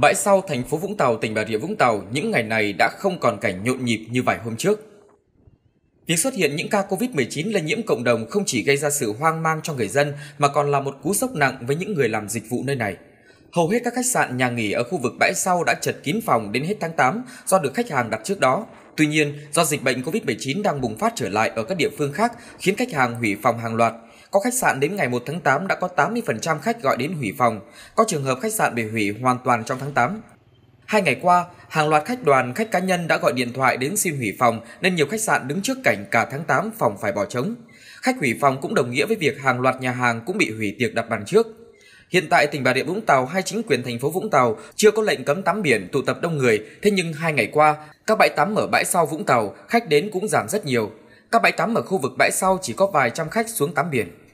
Bãi sau thành phố Vũng Tàu, tỉnh Bà Rịa Vũng Tàu những ngày này đã không còn cảnh nhộn nhịp như vài hôm trước. Việc xuất hiện những ca COVID-19 lây nhiễm cộng đồng không chỉ gây ra sự hoang mang cho người dân mà còn là một cú sốc nặng với những người làm dịch vụ nơi này. Hầu hết các khách sạn, nhà nghỉ ở khu vực bãi sau đã chật kín phòng đến hết tháng 8 do được khách hàng đặt trước đó. Tuy nhiên, do dịch bệnh COVID-19 đang bùng phát trở lại ở các địa phương khác khiến khách hàng hủy phòng hàng loạt, có khách sạn đến ngày 1 tháng 8 đã có 80% khách gọi đến hủy phòng, có trường hợp khách sạn bị hủy hoàn toàn trong tháng 8. Hai ngày qua, hàng loạt khách đoàn, khách cá nhân đã gọi điện thoại đến xin hủy phòng nên nhiều khách sạn đứng trước cảnh cả tháng 8 phòng phải bỏ trống. Khách hủy phòng cũng đồng nghĩa với việc hàng loạt nhà hàng cũng bị hủy tiệc đặt bàn trước. Hiện tại tỉnh Bà Rịa Vũng Tàu hay chính quyền thành phố Vũng Tàu chưa có lệnh cấm tắm biển tụ tập đông người, thế nhưng hai ngày qua, các bãi tắm ở bãi sau Vũng Tàu khách đến cũng giảm rất nhiều. Các bãi tắm ở khu vực bãi sau chỉ có vài trăm khách xuống tắm biển,